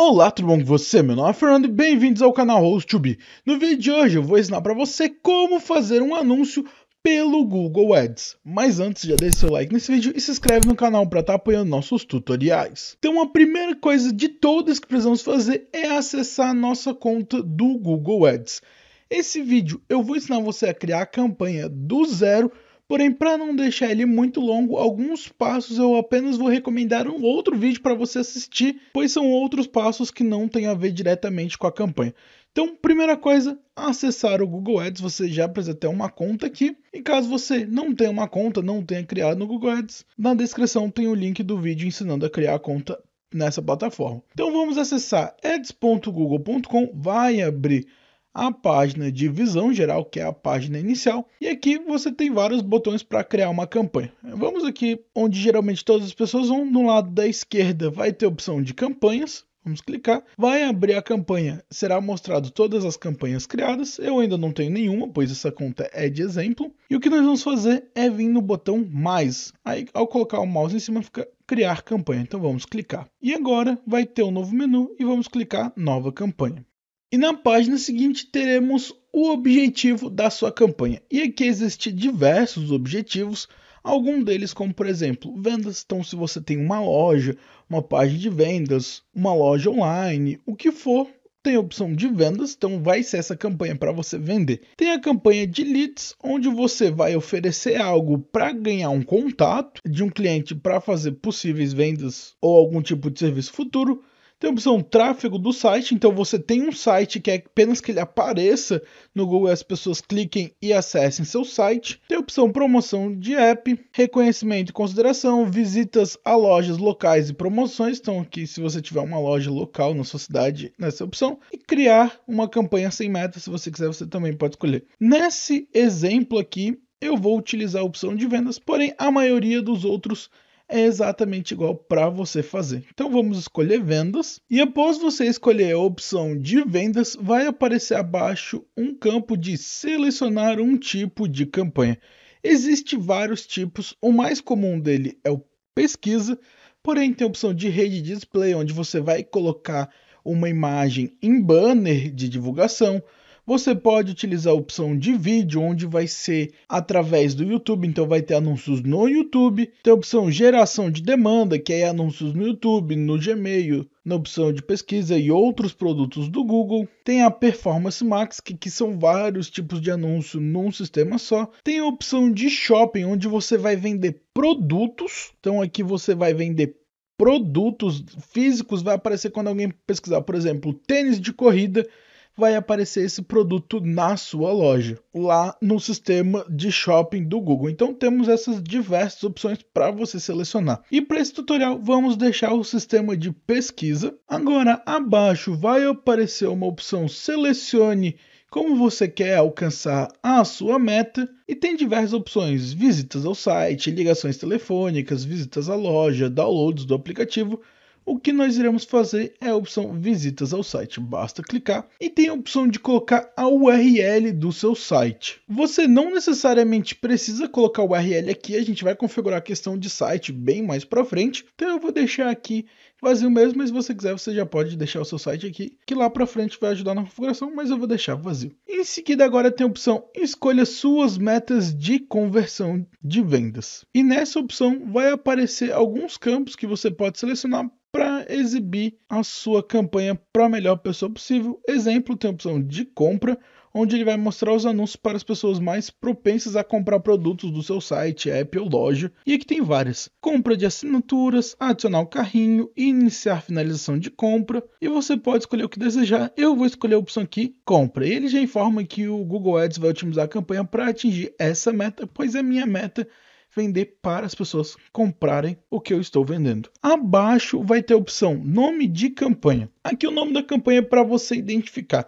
Olá, tudo bom com você? Meu nome é Fernando e bem-vindos ao canal HostTube. No vídeo de hoje eu vou ensinar para você como fazer um anúncio pelo Google Ads. Mas antes, já deixa seu like nesse vídeo e se inscreve no canal para estar tá apoiando nossos tutoriais. Então a primeira coisa de todas que precisamos fazer é acessar a nossa conta do Google Ads. Esse vídeo eu vou ensinar você a criar a campanha do zero Porém, para não deixar ele muito longo, alguns passos eu apenas vou recomendar um outro vídeo para você assistir, pois são outros passos que não têm a ver diretamente com a campanha. Então, primeira coisa, acessar o Google Ads, você já precisa ter uma conta aqui. E caso você não tenha uma conta, não tenha criado no Google Ads, na descrição tem o link do vídeo ensinando a criar a conta nessa plataforma. Então vamos acessar ads.google.com, vai abrir a página de visão geral, que é a página inicial, e aqui você tem vários botões para criar uma campanha. Vamos aqui onde geralmente todas as pessoas vão, no lado da esquerda vai ter a opção de campanhas, Vamos clicar. Vai abrir a campanha. Será mostrado todas as campanhas criadas. Eu ainda não tenho nenhuma, pois essa conta é de exemplo. E o que nós vamos fazer é vir no botão mais. Aí, ao colocar o mouse em cima, fica criar campanha. Então vamos clicar. E agora vai ter um novo menu e vamos clicar nova campanha. E na página seguinte teremos o objetivo da sua campanha. E aqui existem diversos objetivos, algum deles como por exemplo, vendas, então se você tem uma loja, uma página de vendas, uma loja online, o que for, tem a opção de vendas, então vai ser essa campanha para você vender. Tem a campanha de leads, onde você vai oferecer algo para ganhar um contato de um cliente para fazer possíveis vendas ou algum tipo de serviço futuro. Tem a opção tráfego do site, então você tem um site que é apenas que ele apareça no Google, as pessoas cliquem e acessem seu site. Tem a opção promoção de app, reconhecimento e consideração, visitas a lojas locais e promoções. Então aqui se você tiver uma loja local na sua cidade, nessa opção e criar uma campanha sem meta, se você quiser, você também pode escolher. Nesse exemplo aqui, eu vou utilizar a opção de vendas, porém a maioria dos outros é exatamente igual para você fazer. Então vamos escolher vendas e após você escolher a opção de vendas, vai aparecer abaixo um campo de selecionar um tipo de campanha. Existem vários tipos, o mais comum dele é o pesquisa, porém tem a opção de rede display onde você vai colocar uma imagem em banner de divulgação, você pode utilizar a opção de vídeo, onde vai ser através do YouTube, então vai ter anúncios no YouTube. Tem a opção geração de demanda, que é anúncios no YouTube, no Gmail, na opção de pesquisa e outros produtos do Google. Tem a Performance Max, que, que são vários tipos de anúncio num sistema só. Tem a opção de shopping, onde você vai vender produtos. Então aqui você vai vender produtos físicos vai aparecer quando alguém pesquisar, por exemplo, tênis de corrida, vai aparecer esse produto na sua loja, lá no sistema de shopping do Google. Então temos essas diversas opções para você selecionar. E para esse tutorial, vamos deixar o sistema de pesquisa. Agora, abaixo vai aparecer uma opção selecione como você quer alcançar a sua meta e tem diversas opções: visitas ao site, ligações telefônicas, visitas à loja, downloads do aplicativo o que nós iremos fazer é a opção visitas ao site. Basta clicar e tem a opção de colocar a URL do seu site. Você não necessariamente precisa colocar a URL aqui, a gente vai configurar a questão de site bem mais para frente. Então eu vou deixar aqui vazio mesmo, mas se você quiser, você já pode deixar o seu site aqui, que lá para frente vai ajudar na configuração, mas eu vou deixar vazio. Em seguida, agora tem a opção escolha suas metas de conversão de vendas. E nessa opção vai aparecer alguns campos que você pode selecionar para exibir a sua campanha para a melhor pessoa possível. Exemplo, tem a opção de compra, onde ele vai mostrar os anúncios para as pessoas mais propensas a comprar produtos do seu site, app ou loja, e aqui tem várias: compra de assinaturas, adicionar o carrinho, iniciar finalização de compra, e você pode escolher o que desejar. Eu vou escolher a opção aqui, compra. E ele já informa que o Google Ads vai otimizar a campanha para atingir essa meta, pois a minha meta é vender para as pessoas comprarem o que eu estou vendendo. Abaixo vai ter a opção nome de campanha. Aqui o nome da campanha é para você identificar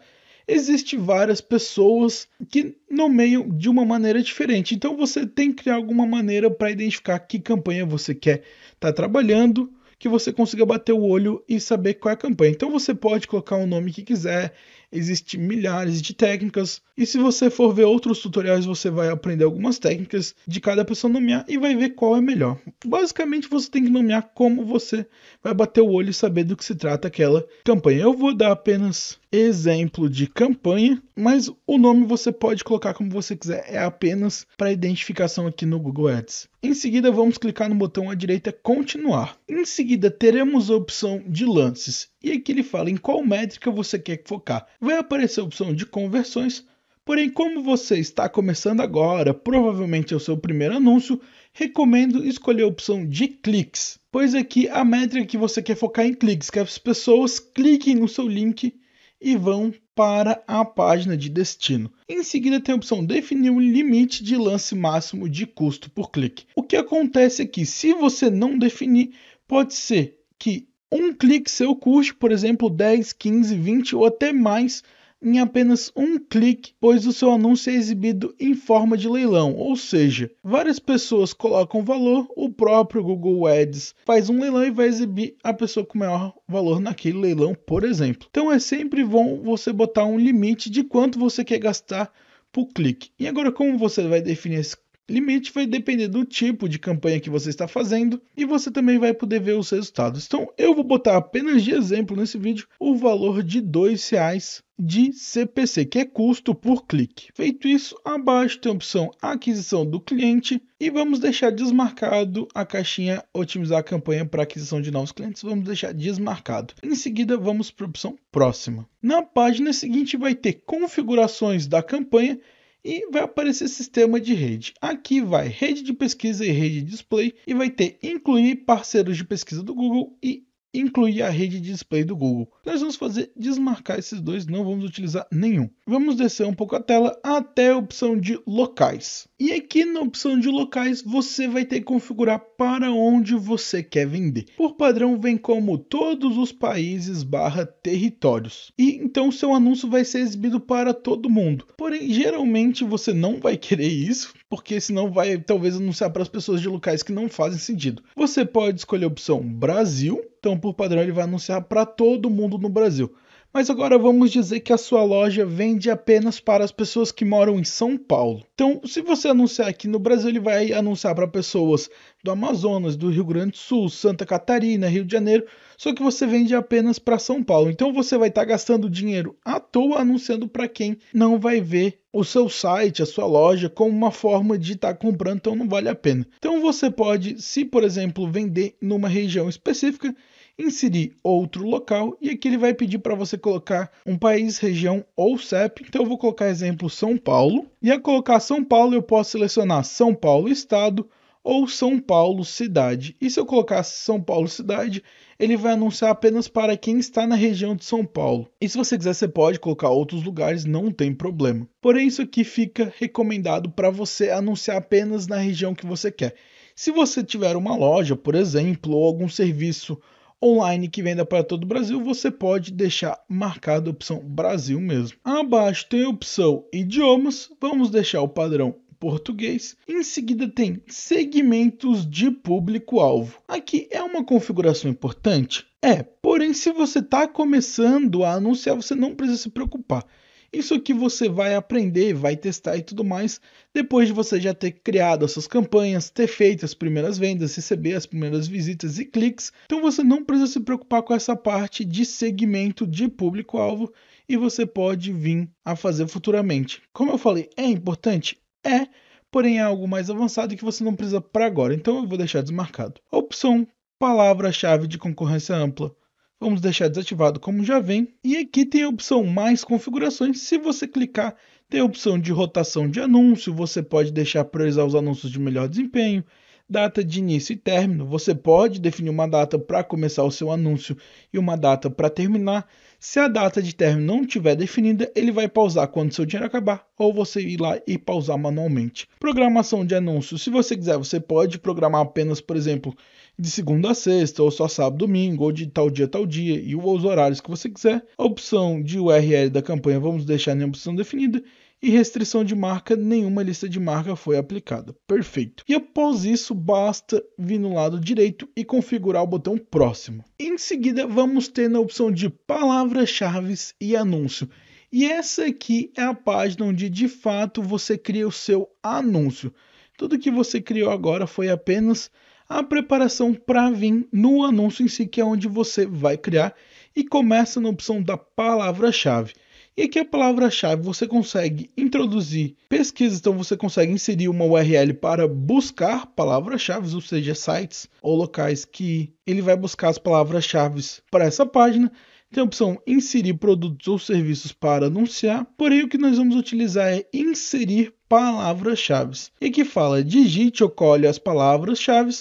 existe várias pessoas que nomeiam de uma maneira diferente. Então você tem que criar alguma maneira para identificar que campanha você quer estar tá trabalhando, que você consiga bater o olho e saber qual é a campanha. Então você pode colocar o nome que quiser, existem milhares de técnicas. E se você for ver outros tutoriais, você vai aprender algumas técnicas de cada pessoa nomear e vai ver qual é melhor. Basicamente, você tem que nomear como você vai bater o olho e saber do que se trata aquela campanha. Eu vou dar apenas exemplo de campanha, mas o nome você pode colocar como você quiser, é apenas para identificação aqui no Google Ads. Em seguida, vamos clicar no botão à direita continuar. Em seguida, teremos a opção de lances. E aqui ele fala em qual métrica você quer focar vai aparecer a opção de conversões. Porém, como você está começando agora, provavelmente é o seu primeiro anúncio, recomendo escolher a opção de cliques, pois aqui a métrica que você quer focar em cliques, que as pessoas cliquem no seu link e vão para a página de destino. Em seguida tem a opção definir um limite de lance máximo de custo por clique. O que acontece é que se você não definir, pode ser que um clique seu curte, por exemplo, 10, 15, 20 ou até mais em apenas um clique, pois o seu anúncio é exibido em forma de leilão, ou seja, várias pessoas colocam valor, o próprio Google Ads faz um leilão e vai exibir a pessoa com maior valor naquele leilão, por exemplo. Então é sempre bom você botar um limite de quanto você quer gastar por clique. E agora como você vai definir esse Limite vai depender do tipo de campanha que você está fazendo e você também vai poder ver os resultados. Então eu vou botar apenas de exemplo nesse vídeo o valor de R$ reais de CPC, que é custo por clique. Feito isso, abaixo tem a opção aquisição do cliente e vamos deixar desmarcado a caixinha otimizar a campanha para aquisição de novos clientes, vamos deixar desmarcado. Em seguida, vamos para a opção próxima. Na página seguinte vai ter configurações da campanha e vai aparecer sistema de rede. Aqui vai rede de pesquisa e rede de display e vai ter incluir parceiros de pesquisa do Google e incluir a rede de display do Google. Nós vamos fazer desmarcar esses dois, não vamos utilizar nenhum. Vamos descer um pouco a tela até a opção de locais. E aqui na opção de locais você vai ter que configurar para onde você quer vender. Por padrão vem como todos os países barra territórios. E então seu anúncio vai ser exibido para todo mundo. Porém, geralmente você não vai querer isso, porque senão vai talvez anunciar para as pessoas de locais que não fazem sentido. Você pode escolher a opção Brasil, então por padrão ele vai anunciar para todo mundo no Brasil. Mas agora vamos dizer que a sua loja vende apenas para as pessoas que moram em São Paulo. Então, se você anunciar aqui no Brasil, ele vai anunciar para pessoas do Amazonas, do Rio Grande do Sul, Santa Catarina, Rio de Janeiro, só que você vende apenas para São Paulo. Então você vai estar tá gastando dinheiro à toa anunciando para quem não vai ver o seu site, a sua loja, como uma forma de estar tá comprando, então não vale a pena. Então você pode, se por exemplo vender numa região específica, inserir outro local e aqui ele vai pedir para você colocar um país, região ou CEP. Então eu vou colocar exemplo São Paulo e a colocar São Paulo eu posso selecionar São Paulo estado ou São Paulo cidade. E se eu colocar São Paulo cidade, ele vai anunciar apenas para quem está na região de São Paulo. E se você quiser, você pode colocar outros lugares, não tem problema. Porém, isso aqui fica recomendado para você anunciar apenas na região que você quer. Se você tiver uma loja, por exemplo, ou algum serviço online que venda para todo o Brasil, você pode deixar marcada a opção Brasil mesmo. Abaixo tem a opção idiomas, vamos deixar o padrão português. Em seguida tem segmentos de público-alvo. Aqui é uma configuração importante? É, porém se você está começando a anunciar, você não precisa se preocupar. Isso que você vai aprender, vai testar e tudo mais, depois de você já ter criado as suas campanhas, ter feito as primeiras vendas, receber as primeiras visitas e cliques. Então você não precisa se preocupar com essa parte de segmento de público-alvo e você pode vir a fazer futuramente. Como eu falei, é importante? É, porém é algo mais avançado que você não precisa para agora, então eu vou deixar desmarcado. Opção palavra-chave de concorrência ampla. Vamos deixar desativado como já vem. E aqui tem a opção mais configurações. Se você clicar, tem a opção de rotação de anúncio. Você pode deixar priorizar os anúncios de melhor desempenho. Data de início e término. Você pode definir uma data para começar o seu anúncio e uma data para terminar. Se a data de término não estiver definida, ele vai pausar quando seu dinheiro acabar ou você ir lá e pausar manualmente. Programação de anúncios. Se você quiser, você pode programar apenas, por exemplo, de segunda a sexta, ou só sábado, domingo, ou de tal dia, tal dia, e os horários que você quiser. A opção de URL da campanha vamos deixar em opção definida e restrição de marca, nenhuma lista de marca foi aplicada. Perfeito. E após isso, basta vir no lado direito e configurar o botão próximo. Em seguida, vamos ter na opção de palavras-chave e anúncio. E essa aqui é a página onde de fato você cria o seu anúncio. Tudo que você criou agora foi apenas a preparação para vir no anúncio em si, que é onde você vai criar e começa na opção da palavra-chave. E aqui a palavra-chave você consegue introduzir pesquisas, então você consegue inserir uma URL para buscar palavras-chave, ou seja, sites ou locais que ele vai buscar as palavras-chave para essa página. Tem a opção inserir produtos ou serviços para anunciar, porém o que nós vamos utilizar é inserir palavras-chave. E que fala digite ou colhe as palavras-chave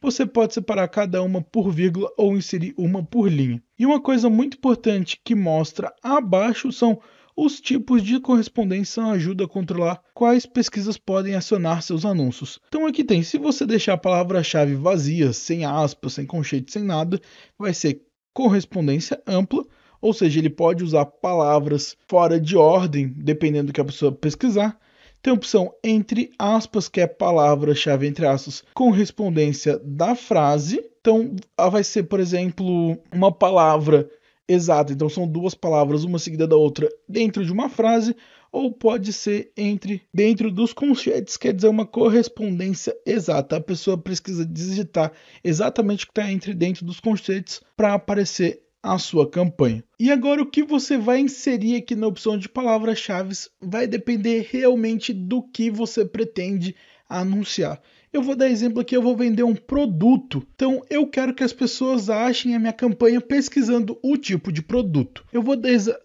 você pode separar cada uma por vírgula ou inserir uma por linha. E uma coisa muito importante que mostra abaixo são os tipos de correspondência ajudam a controlar quais pesquisas podem acionar seus anúncios. Então aqui tem, se você deixar a palavra-chave vazia, sem aspas, sem conchete, sem nada, vai ser correspondência ampla, ou seja, ele pode usar palavras fora de ordem, dependendo do que a pessoa pesquisar. Tem a opção entre aspas, que é palavra-chave entre aspas, correspondência da frase. Então, vai ser, por exemplo, uma palavra exata. Então, são duas palavras, uma seguida da outra, dentro de uma frase ou pode ser entre dentro dos conchetes, quer dizer, uma correspondência exata. A pessoa precisa digitar exatamente o que está entre dentro dos conchetes para aparecer a sua campanha. E agora o que você vai inserir aqui na opção de palavras-chave vai depender realmente do que você pretende anunciar. Eu vou dar exemplo aqui, eu vou vender um produto. Então eu quero que as pessoas achem a minha campanha pesquisando o tipo de produto. Eu vou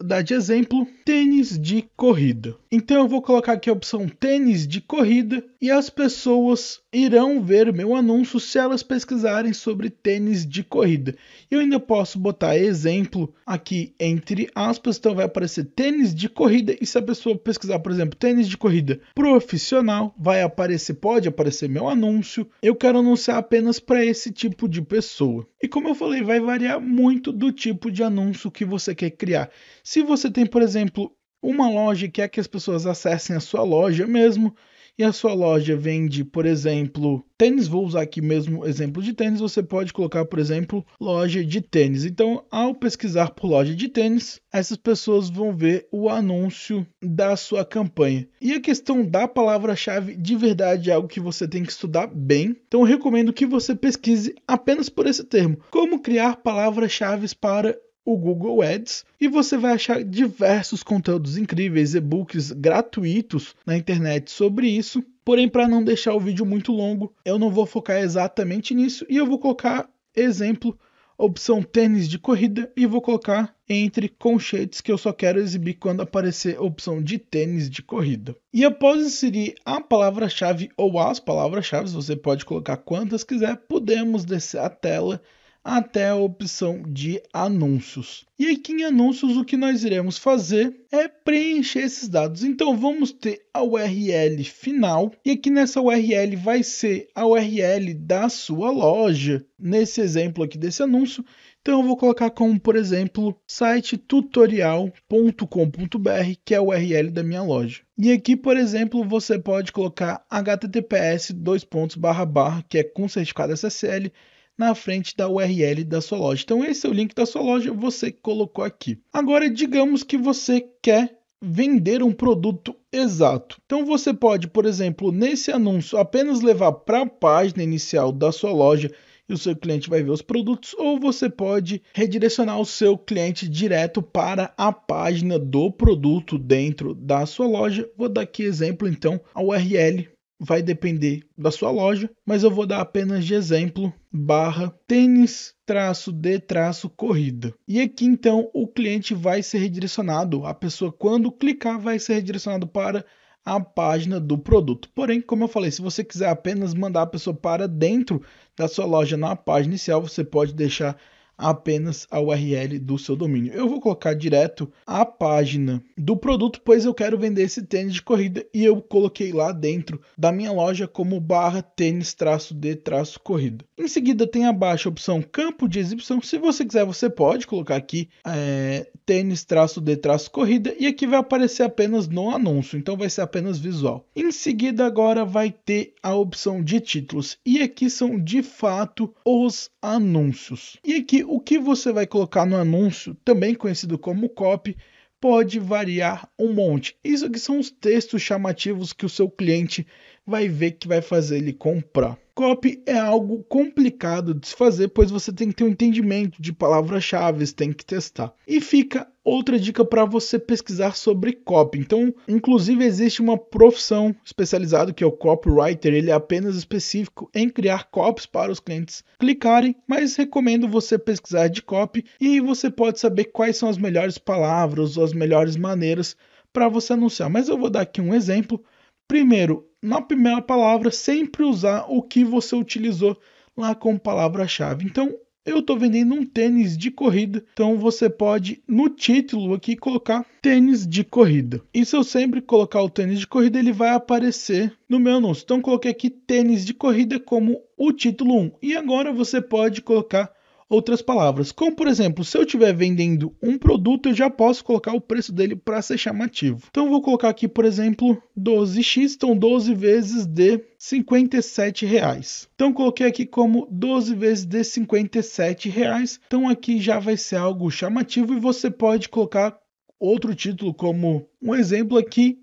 dar de exemplo tênis de corrida. Então eu vou colocar aqui a opção tênis de corrida e as pessoas irão ver meu anúncio se elas pesquisarem sobre tênis de corrida. Eu ainda posso botar exemplo aqui entre aspas, então vai aparecer tênis de corrida e se a pessoa pesquisar, por exemplo, tênis de corrida profissional, vai aparecer, pode aparecer meu anúncio, eu quero anunciar apenas para esse tipo de pessoa. E como eu falei, vai variar muito do tipo de anúncio que você quer criar. Se você tem, por exemplo, uma loja e quer que as pessoas acessem a sua loja mesmo, e a sua loja vende, por exemplo, tênis, vou usar aqui mesmo exemplo de tênis, você pode colocar, por exemplo, loja de tênis. Então, ao pesquisar por loja de tênis, essas pessoas vão ver o anúncio da sua campanha. E a questão da palavra-chave de verdade é algo que você tem que estudar bem. Então, eu recomendo que você pesquise apenas por esse termo: como criar palavras-chave para o Google Ads e você vai achar diversos conteúdos incríveis, e-books gratuitos na internet sobre isso. Porém, para não deixar o vídeo muito longo, eu não vou focar exatamente nisso e eu vou colocar exemplo opção tênis de corrida e vou colocar entre colchetes que eu só quero exibir quando aparecer a opção de tênis de corrida. E após inserir a palavra-chave ou as palavras-chave, você pode colocar quantas quiser, podemos descer a tela até a opção de anúncios. E aqui em anúncios o que nós iremos fazer é preencher esses dados. Então vamos ter a URL final e aqui nessa URL vai ser a URL da sua loja. Nesse exemplo aqui desse anúncio, então eu vou colocar como, por exemplo, site tutorial.com.br, que é a URL da minha loja. E aqui, por exemplo, você pode colocar https dois pontos barra barra, que é com certificado SSL, na frente da URL da sua loja. Então esse é o link da sua loja, você colocou aqui. Agora digamos que você quer vender um produto exato. Então você pode, por exemplo, nesse anúncio apenas levar para a página inicial da sua loja e o seu cliente vai ver os produtos, ou você pode redirecionar o seu cliente direto para a página do produto dentro da sua loja. Vou dar aqui exemplo então a URL vai depender da sua loja, mas eu vou dar apenas de exemplo barra tênis traço de traço corrida. E aqui então o cliente vai ser redirecionado, a pessoa quando clicar vai ser redirecionado para a página do produto. Porém, como eu falei, se você quiser apenas mandar a pessoa para dentro da sua loja na página inicial, você pode deixar apenas a URL do seu domínio. Eu vou colocar direto a página do produto, pois eu quero vender esse tênis de corrida e eu coloquei lá dentro da minha loja como barra tênis traço de traço corrida. Em seguida tem abaixo a opção campo de exibição. Se você quiser, você pode colocar aqui é, tênis traço de traço corrida e aqui vai aparecer apenas no anúncio, então vai ser apenas visual. Em seguida agora vai ter a opção de títulos e aqui são de fato os anúncios. E aqui o que você vai colocar no anúncio, também conhecido como copy, pode variar um monte. Isso aqui são os textos chamativos que o seu cliente vai ver que vai fazer ele comprar. Copy é algo complicado de se fazer, pois você tem que ter um entendimento de palavras-chave, tem que testar. E fica outra dica para você pesquisar sobre copy. Então, inclusive existe uma profissão especializada que é o copywriter, ele é apenas específico em criar copies para os clientes clicarem, mas recomendo você pesquisar de copy e você pode saber quais são as melhores palavras ou as melhores maneiras para você anunciar. Mas eu vou dar aqui um exemplo. Primeiro, na primeira palavra sempre usar o que você utilizou lá como palavra-chave. Então, eu estou vendendo um tênis de corrida, então você pode no título aqui colocar tênis de corrida. E se eu sempre colocar o tênis de corrida, ele vai aparecer no meu anúncio. Então coloquei aqui tênis de corrida como o título 1. E agora você pode colocar outras palavras. Como, por exemplo, se eu estiver vendendo um produto, eu já posso colocar o preço dele para ser chamativo. Então, vou colocar aqui, por exemplo, 12x, então 12 vezes de 57 reais. Então coloquei aqui como 12 vezes de 57 reais. Então aqui já vai ser algo chamativo e você pode colocar outro título como um exemplo aqui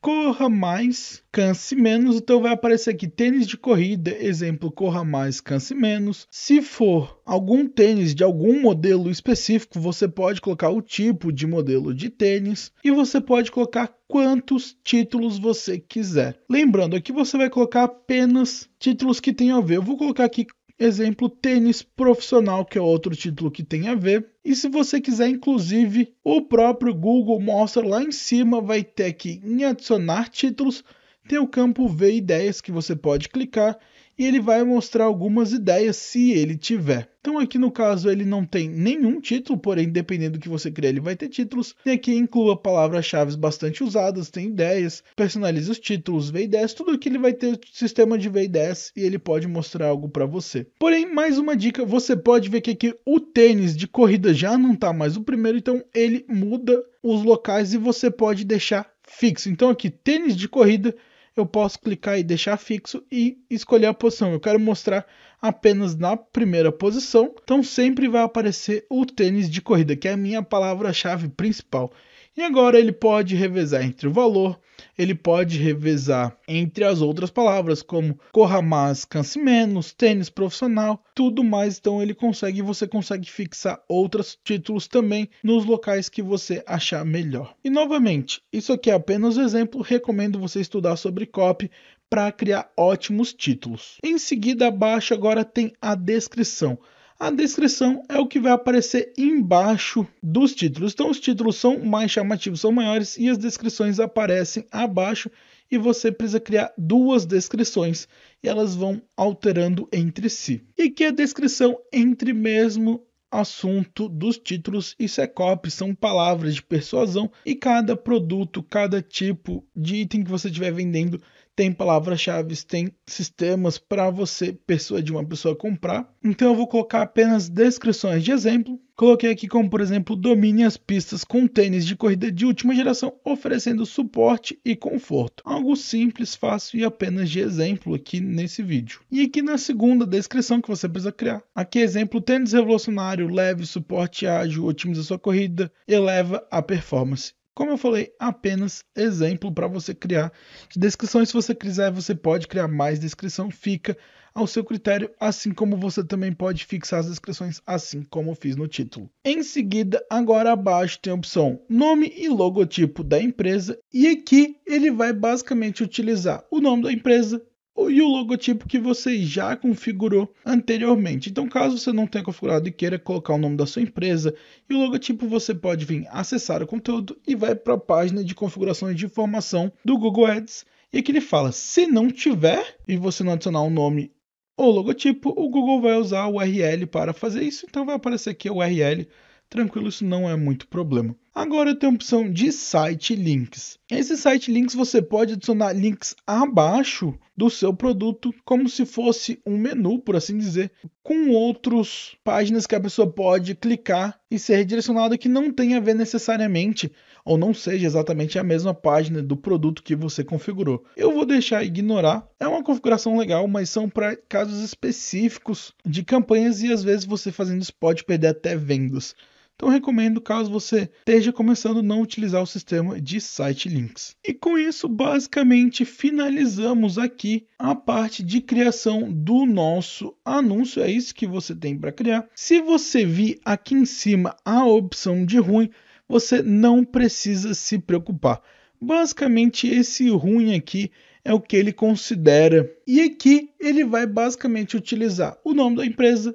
corra mais, canse menos. Então vai aparecer aqui tênis de corrida, exemplo, corra mais, canse menos. Se for algum tênis de algum modelo específico, você pode colocar o tipo de modelo de tênis e você pode colocar quantos títulos você quiser. Lembrando, aqui você vai colocar apenas títulos que tenham a ver. Eu vou colocar aqui Exemplo, tênis profissional, que é outro título que tem a ver. E se você quiser, inclusive, o próprio Google mostra lá em cima, vai ter que em adicionar títulos, tem o campo ver ideias que você pode clicar e ele vai mostrar algumas ideias se ele tiver. Então aqui no caso ele não tem nenhum título, porém dependendo do que você criar ele vai ter títulos. Tem aqui inclua palavras-chave bastante usadas, tem ideias, personaliza os títulos, vê ideias, tudo que ele vai ter sistema de vê ideias e ele pode mostrar algo para você. Porém, mais uma dica, você pode ver que aqui o tênis de corrida já não tá mais o primeiro, então ele muda os locais e você pode deixar fixo. Então aqui tênis de corrida eu posso clicar e deixar fixo e escolher a posição. Eu quero mostrar apenas na primeira posição, então sempre vai aparecer o tênis de corrida, que é a minha palavra-chave principal. E agora ele pode revezar entre o valor, ele pode revezar entre as outras palavras, como corra mais, canse menos, tênis profissional, tudo mais. Então ele consegue, você consegue fixar outros títulos também nos locais que você achar melhor. E novamente, isso aqui é apenas um exemplo, recomendo você estudar sobre copy para criar ótimos títulos. Em seguida, abaixo agora tem a descrição. A descrição é o que vai aparecer embaixo dos títulos. Então, os títulos são mais chamativos, são maiores e as descrições aparecem abaixo. E você precisa criar duas descrições e elas vão alterando entre si. E que a descrição entre mesmo assunto dos títulos e é copy, são palavras de persuasão e cada produto, cada tipo de item que você estiver vendendo tem palavras-chave, tem sistemas para você persuadir uma pessoa a comprar. Então eu vou colocar apenas descrições de exemplo. Coloquei aqui como, por exemplo, domine as pistas com tênis de corrida de última geração, oferecendo suporte e conforto. Algo simples, fácil e apenas de exemplo aqui nesse vídeo. E aqui na segunda descrição que você precisa criar. Aqui é exemplo, tênis revolucionário, leve, suporte ágil, otimiza sua corrida, eleva a performance. Como eu falei, apenas exemplo para você criar de descrições. Se você quiser, você pode criar mais descrição, fica ao seu critério, assim como você também pode fixar as descrições, assim como eu fiz no título. Em seguida, agora abaixo tem a opção nome e logotipo da empresa, e aqui ele vai basicamente utilizar o nome da empresa, e o logotipo que você já configurou anteriormente. Então, caso você não tenha configurado e queira colocar o nome da sua empresa e o logotipo, você pode vir acessar o conteúdo e vai para a página de configurações de informação do Google Ads. E aqui ele fala: se não tiver e você não adicionar o um nome ou logotipo, o Google vai usar o URL para fazer isso. Então, vai aparecer aqui o URL tranquilo, isso não é muito problema. Agora eu tenho a opção de site links. Esse site links você pode adicionar links abaixo do seu produto, como se fosse um menu, por assim dizer, com outras páginas que a pessoa pode clicar e ser redirecionada que não tem a ver necessariamente ou não seja exatamente a mesma página do produto que você configurou. Eu vou deixar ignorar. É uma configuração legal, mas são para casos específicos de campanhas e às vezes você fazendo isso pode perder até vendas. Então recomendo caso você esteja começando a não utilizar o sistema de site links. E com isso, basicamente finalizamos aqui a parte de criação do nosso anúncio. É isso que você tem para criar. Se você vir aqui em cima a opção de ruim, você não precisa se preocupar. Basicamente, esse ruim aqui é o que ele considera. E aqui ele vai basicamente utilizar o nome da empresa,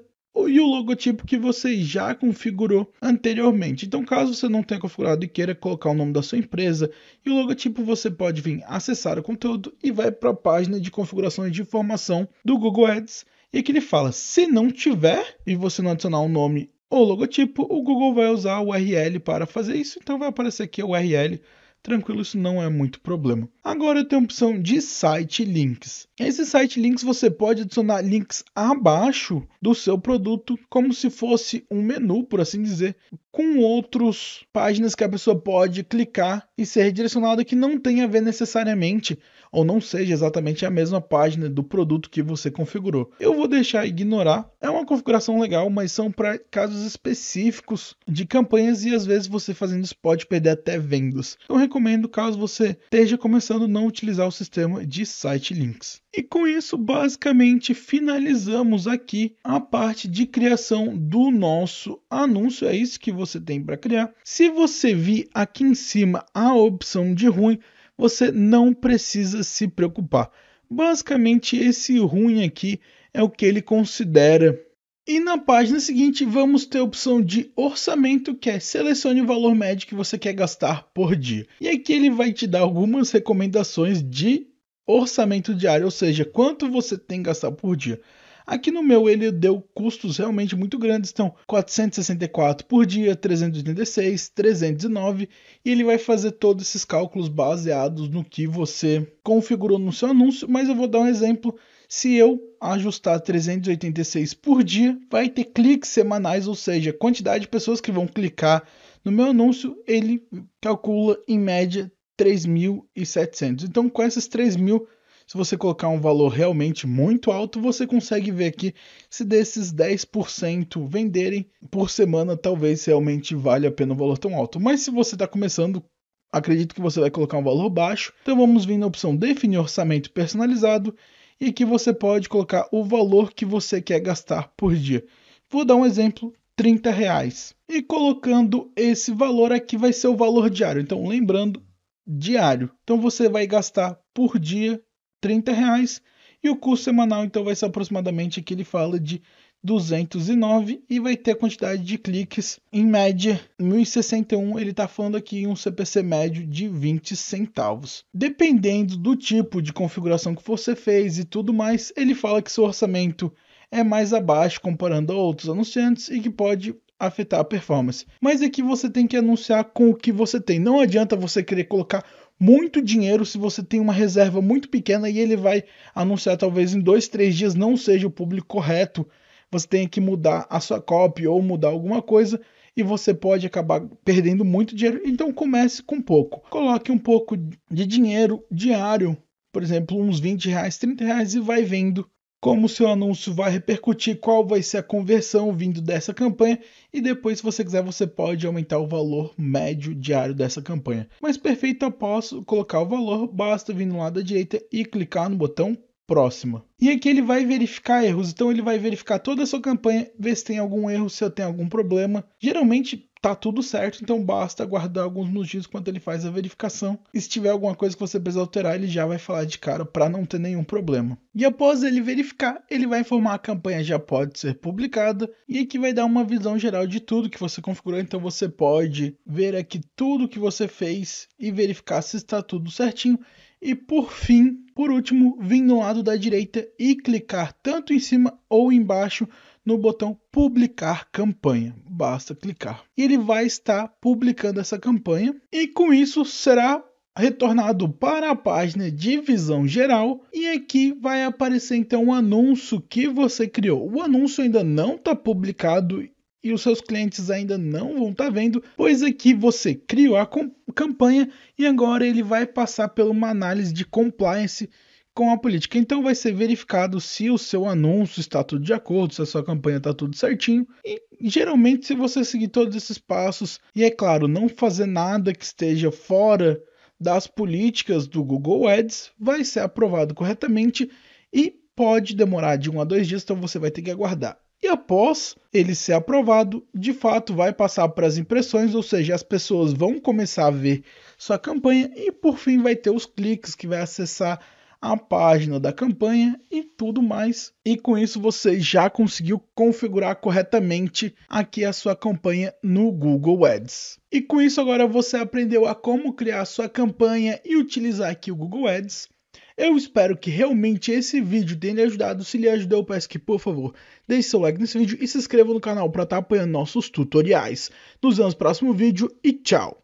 e o logotipo que você já configurou anteriormente. Então, caso você não tenha configurado e queira colocar o nome da sua empresa e o logotipo, você pode vir acessar o conteúdo e vai para a página de configurações de informação do Google Ads. E aqui ele fala: se não tiver e você não adicionar o um nome ou logotipo, o Google vai usar a URL para fazer isso. Então, vai aparecer aqui a URL tranquilo, isso não é muito problema. Agora eu tenho a opção de site links. Esse site links você pode adicionar links abaixo do seu produto, como se fosse um menu, por assim dizer, com outras páginas que a pessoa pode clicar e ser redirecionada que não tem a ver necessariamente ou não seja exatamente a mesma página do produto que você configurou. Eu vou deixar ignorar. É uma configuração legal, mas são para casos específicos de campanhas e às vezes você fazendo isso pode perder até vendas. Então recomendo caso você esteja começando não utilizar o sistema de site links. E com isso, basicamente, finalizamos aqui a parte de criação do nosso anúncio. É isso que você tem para criar. Se você vir aqui em cima a opção de ruim, você não precisa se preocupar. Basicamente, esse ruim aqui é o que ele considera. E na página seguinte, vamos ter a opção de orçamento, que é selecione o valor médio que você quer gastar por dia. E aqui ele vai te dar algumas recomendações de orçamento diário, ou seja, quanto você tem que gastar por dia. Aqui no meu ele deu custos realmente muito grandes, então 464 por dia, 386, 309, e ele vai fazer todos esses cálculos baseados no que você configurou no seu anúncio, mas eu vou dar um exemplo. Se eu ajustar 386 por dia, vai ter cliques semanais, ou seja, a quantidade de pessoas que vão clicar no meu anúncio, ele calcula em média 3.700. Então, com esses 3.000 se você colocar um valor realmente muito alto, você consegue ver aqui se desses 10% venderem por semana, talvez realmente valha a pena um valor tão alto. Mas se você está começando, acredito que você vai colocar um valor baixo. Então vamos vir na opção definir orçamento personalizado e aqui você pode colocar o valor que você quer gastar por dia. Vou dar um exemplo, 30 reais. E colocando esse valor aqui vai ser o valor diário. Então, lembrando, diário. Então você vai gastar por dia 30 reais e o custo semanal então vai ser aproximadamente que ele fala de 209 e vai ter a quantidade de cliques em média 1061 ele está falando aqui um CPC médio de 20 centavos dependendo do tipo de configuração que você fez e tudo mais ele fala que seu orçamento é mais abaixo comparando a outros anunciantes e que pode afetar a performance mas é que você tem que anunciar com o que você tem não adianta você querer colocar muito dinheiro se você tem uma reserva muito pequena e ele vai anunciar talvez em dois, três dias não seja o público correto. Você tem que mudar a sua cópia ou mudar alguma coisa e você pode acabar perdendo muito dinheiro. Então comece com pouco. Coloque um pouco de dinheiro diário, por exemplo, uns 20 reais, 30 reais e vai vendo como o seu anúncio vai repercutir, qual vai ser a conversão vindo dessa campanha e depois, se você quiser, você pode aumentar o valor médio diário dessa campanha. Mas perfeito, eu posso colocar o valor, basta vir no lado da direita e clicar no botão próxima. E aqui ele vai verificar erros, então ele vai verificar toda a sua campanha, ver se tem algum erro, se eu tenho algum problema. Geralmente tá tudo certo, então basta aguardar alguns minutos enquanto ele faz a verificação. E se tiver alguma coisa que você precisa alterar, ele já vai falar de cara para não ter nenhum problema. E após ele verificar, ele vai informar a campanha já pode ser publicada e aqui vai dar uma visão geral de tudo que você configurou, então você pode ver aqui tudo que você fez e verificar se está tudo certinho. E por fim, por último, vir no lado da direita e clicar tanto em cima ou embaixo no botão publicar campanha. Basta clicar. E ele vai estar publicando essa campanha e com isso será retornado para a página de visão geral e aqui vai aparecer então o um anúncio que você criou. O anúncio ainda não está publicado e os seus clientes ainda não vão estar tá vendo, pois aqui você criou a campanha e agora ele vai passar por uma análise de compliance com a política. Então vai ser verificado se o seu anúncio está tudo de acordo, se a sua campanha está tudo certinho. E geralmente, se você seguir todos esses passos, e é claro, não fazer nada que esteja fora das políticas do Google Ads, vai ser aprovado corretamente e pode demorar de um a dois dias, então você vai ter que aguardar. E após ele ser aprovado, de fato vai passar para as impressões, ou seja, as pessoas vão começar a ver sua campanha e por fim vai ter os cliques que vai acessar a página da campanha e tudo mais. E com isso você já conseguiu configurar corretamente aqui a sua campanha no Google Ads. E com isso agora você aprendeu a como criar sua campanha e utilizar aqui o Google Ads. Eu espero que realmente esse vídeo tenha lhe ajudado. Se lhe ajudou, eu peço que, por favor, deixe seu like nesse vídeo e se inscreva no canal para estar tá apoiando nossos tutoriais. Nos vemos no próximo vídeo e tchau!